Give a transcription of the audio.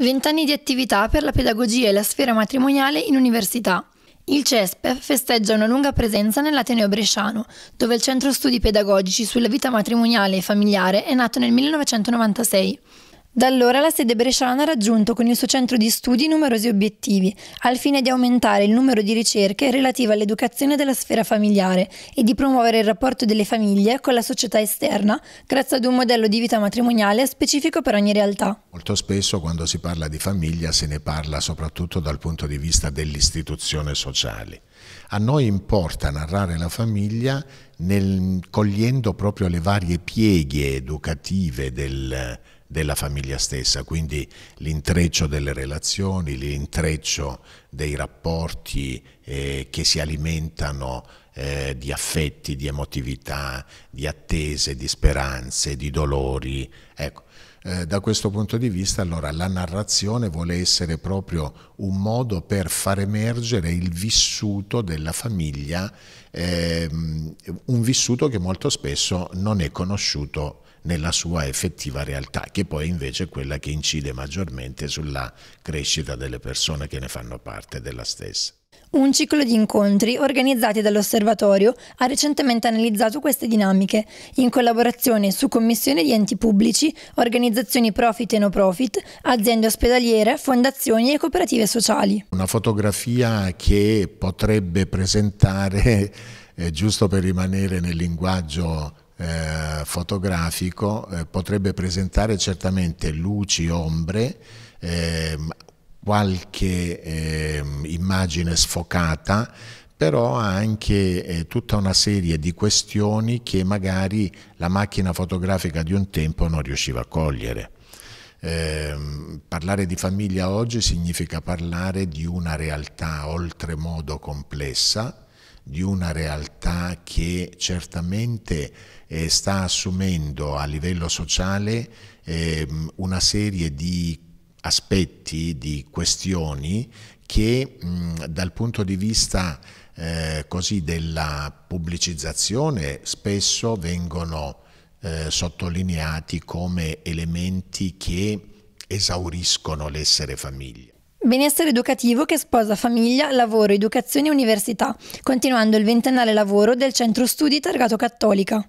Vent'anni di attività per la pedagogia e la sfera matrimoniale in università. Il CESPEF festeggia una lunga presenza nell'Ateneo Bresciano, dove il Centro Studi Pedagogici sulla vita matrimoniale e familiare è nato nel 1996. Da allora la sede bresciana ha raggiunto con il suo centro di studi numerosi obiettivi, al fine di aumentare il numero di ricerche relative all'educazione della sfera familiare e di promuovere il rapporto delle famiglie con la società esterna, grazie ad un modello di vita matrimoniale specifico per ogni realtà. Molto spesso quando si parla di famiglia se ne parla soprattutto dal punto di vista dell'istituzione sociale. A noi importa narrare la famiglia nel, cogliendo proprio le varie pieghe educative del, della famiglia stessa, quindi l'intreccio delle relazioni, l'intreccio dei rapporti eh, che si alimentano eh, di affetti, di emotività, di attese, di speranze, di dolori. Ecco, eh, da questo punto di vista allora la narrazione vuole essere proprio un modo per far emergere il vissuto della famiglia, ehm, un vissuto che molto spesso non è conosciuto nella sua effettiva realtà, che poi invece è quella che incide maggiormente sulla crescita delle persone che ne fanno parte della stessa. Un ciclo di incontri organizzati dall'osservatorio ha recentemente analizzato queste dinamiche, in collaborazione su commissioni di enti pubblici, organizzazioni profit e no profit, aziende ospedaliere, fondazioni e cooperative sociali. Una fotografia che potrebbe presentare, eh, giusto per rimanere nel linguaggio eh, fotografico eh, potrebbe presentare certamente luci, ombre, ehm, qualche ehm, immagine sfocata, però anche eh, tutta una serie di questioni che magari la macchina fotografica di un tempo non riusciva a cogliere. Eh, parlare di famiglia oggi significa parlare di una realtà oltremodo complessa, di una realtà che certamente eh, sta assumendo a livello sociale eh, una serie di aspetti, di questioni che mh, dal punto di vista eh, così della pubblicizzazione spesso vengono eh, sottolineati come elementi che esauriscono l'essere famiglia. Benessere educativo che sposa famiglia, lavoro, educazione e università, continuando il ventennale lavoro del centro studi targato Cattolica.